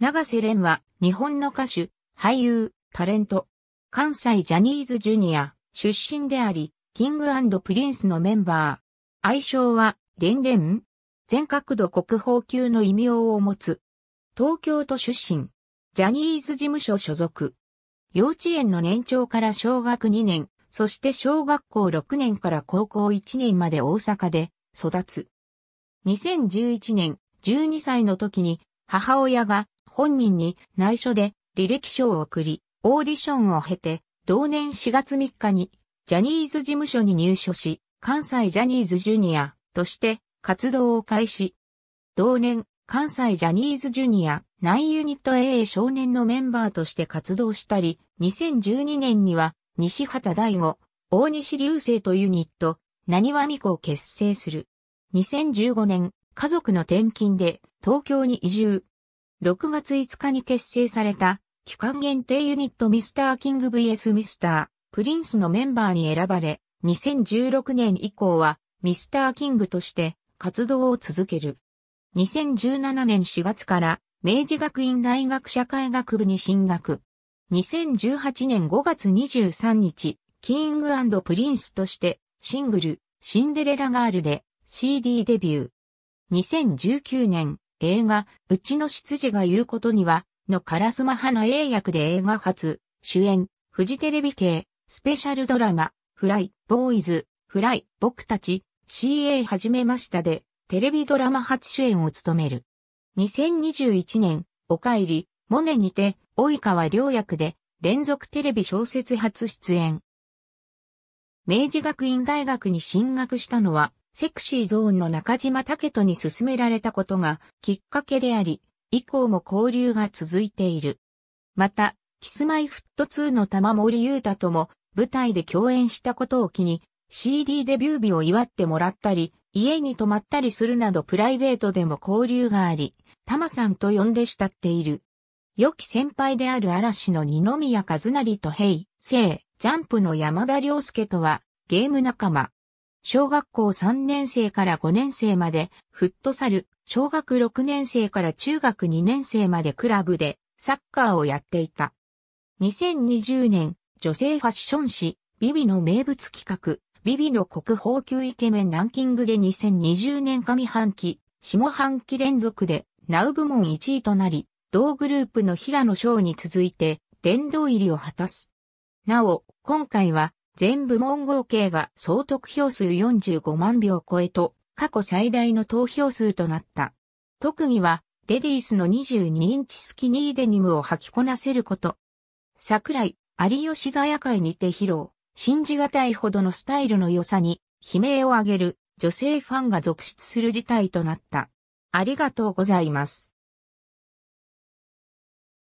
長瀬廉は、日本の歌手、俳優、タレント、関西ジャニーズジュニア、出身であり、キングプリンスのメンバー。愛称は、レン全角度国宝級の異名を持つ。東京都出身。ジャニーズ事務所所属。幼稚園の年長から小学2年、そして小学校6年から高校1年まで大阪で育つ。2011年、12歳の時に母親が本人に内緒で履歴書を送り、オーディションを経て、同年4月3日に、ジャニーズ事務所に入所し、関西ジャニーズジュニアとして活動を開始。同年、関西ジャニーズジュニア9ユニット AA 少年のメンバーとして活動したり、2012年には西畑大吾、大西流星とユニット、何はみこを結成する。2015年、家族の転勤で東京に移住、6月5日に結成された期間限定ユニットミスターキング vs ミスタープリンスのメンバーに選ばれ、2016年以降はミスターキングとして活動を続ける。2017年4月から明治学院大学社会学部に進学。2018年5月23日、キングプリンスとしてシングルシンデレラガールで CD デビュー。2019年映画、うちの執事が言うことには、のカラスマ派の英訳で映画初、主演、フジテレビ系、スペシャルドラマ、フライ、ボーイズ、フライ、僕たち、CA 始めましたで、テレビドラマ初主演を務める。2021年、おかえり、モネにて、及川良役で、連続テレビ小説初出演。明治学院大学に進学したのは、セクシーゾーンの中島武人に勧められたことがきっかけであり、以降も交流が続いている。また、キスマイフット2の玉森裕太とも舞台で共演したことを機に CD デビュー日を祝ってもらったり、家に泊まったりするなどプライベートでも交流があり、玉さんと呼んで慕っている。良き先輩である嵐の二宮和也とヘイ、セイ、ジャンプの山田涼介とはゲーム仲間。小学校3年生から5年生までフットサル、小学6年生から中学2年生までクラブでサッカーをやっていた。2020年、女性ファッション誌、ビビの名物企画、ビビの国宝級イケメンランキングで2020年上半期、下半期連続で、ナウ部門1位となり、同グループの平野翔に続いて、殿堂入りを果たす。なお、今回は、全部門合計が総得票数45万票超えと、過去最大の投票数となった。特技は、レディースの22インチスキニーデニムを履きこなせること。桜井、有吉座夜会にて披露、信じがたいほどのスタイルの良さに、悲鳴を上げる女性ファンが続出する事態となった。ありがとうございます。